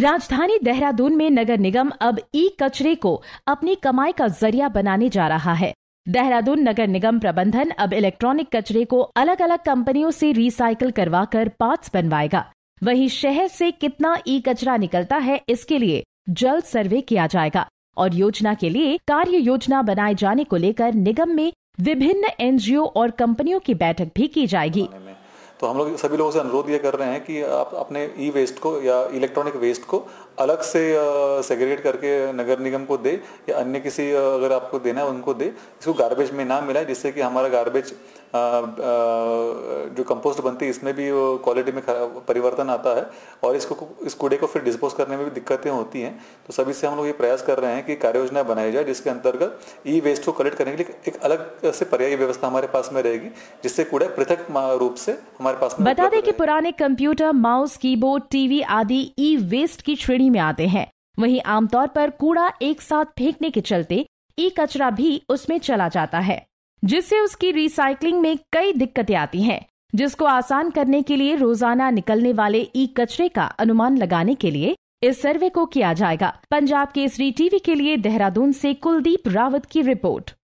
राजधानी देहरादून में नगर निगम अब ई कचरे को अपनी कमाई का जरिया बनाने जा रहा है देहरादून नगर निगम प्रबंधन अब इलेक्ट्रॉनिक कचरे को अलग अलग कंपनियों से रिसाइकिल करवा कर पार्ट्स बनवाएगा वहीं शहर से कितना ई कचरा निकलता है इसके लिए जल्द सर्वे किया जाएगा और योजना के लिए कार्य योजना बनाए जाने को लेकर निगम में विभिन्न एनजीओ और कंपनियों की बैठक भी की जाएगी तो हम लोग सभी लोगों से अनुरोध ये कर रहे हैं कि आप अपने ई वेस्ट को या इलेक्ट्रॉनिक वेस्ट को अलग से सेग्रीगेट करके नगर निगम को दे या अन्य किसी अगर आपको देना है उनको दे इसको गार्बेज में ना मिलाए जिससे कि हमारा गार्बेज जो कंपोस्ट बनती है इसमें भी क्वालिटी में परिवर्तन आता है और इसको इस कूड़े को फिर डिस्पोज करने में भी दिक्कतें होती हैं तो सभी से हम लोग ये प्रयास कर रहे हैं कि कार्य योजना बनाई जाए जिसके अंतर्गत ई वेस्ट को कलेक्ट करने के लिए एक अलग से पर्यायी व्यवस्था हमारे पास में रहेगी जिससे कूड़ा पृथक रूप से हमारे पास में बता दें कि पुराने कंप्यूटर माउस कीबोर्ड टीवी आदि ई वेस्ट की श्रेणी में आते हैं वहीं आमतौर पर कूड़ा एक साथ फेंकने के चलते ई कचरा भी उसमें चला जाता है जिससे उसकी रिसाइकलिंग में कई दिक्कतें आती हैं जिसको आसान करने के लिए रोजाना निकलने वाले ई कचरे का अनुमान लगाने के लिए इस सर्वे को किया जाएगा पंजाब केसरी टीवी के लिए देहरादून से कुलदीप रावत की रिपोर्ट